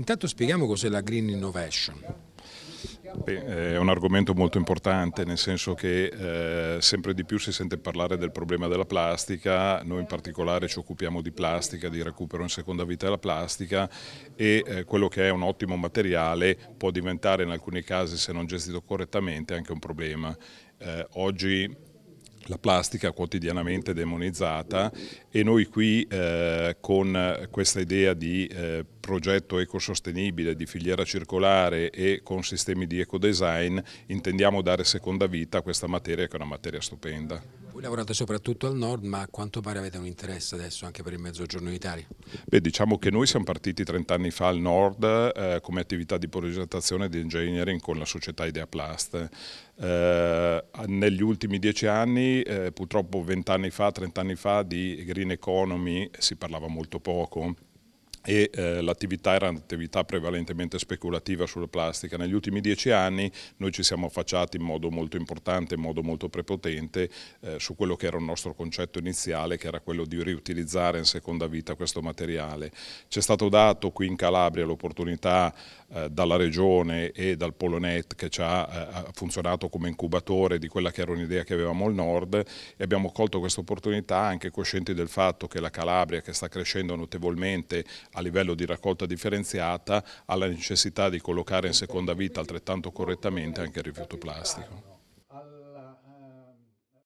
Intanto spieghiamo cos'è la Green Innovation. Beh, eh, è un argomento molto importante nel senso che eh, sempre di più si sente parlare del problema della plastica, noi in particolare ci occupiamo di plastica, di recupero in seconda vita della plastica e eh, quello che è un ottimo materiale può diventare in alcuni casi se non gestito correttamente anche un problema. Eh, oggi la plastica quotidianamente demonizzata e noi qui eh, con questa idea di eh, progetto ecosostenibile, di filiera circolare e con sistemi di ecodesign intendiamo dare seconda vita a questa materia che è una materia stupenda. Voi lavorate soprattutto al nord, ma a quanto pare avete un interesse adesso anche per il mezzogiorno d'Italia? Beh, diciamo che noi siamo partiti 30 anni fa al nord eh, come attività di progettazione e di engineering con la società Idea Plast. Eh, negli ultimi dieci anni, eh, purtroppo vent'anni fa, trent'anni fa, di green economy si parlava molto poco e eh, l'attività era un'attività prevalentemente speculativa sulla plastica. Negli ultimi dieci anni noi ci siamo affacciati in modo molto importante, in modo molto prepotente eh, su quello che era il nostro concetto iniziale che era quello di riutilizzare in seconda vita questo materiale. Ci è stato dato qui in Calabria l'opportunità eh, dalla Regione e dal Polonet che ci eh, ha funzionato come incubatore di quella che era un'idea che avevamo al Nord e abbiamo colto questa opportunità anche coscienti del fatto che la Calabria che sta crescendo notevolmente a livello di raccolta differenziata alla necessità di collocare in seconda vita altrettanto correttamente anche il rifiuto plastico.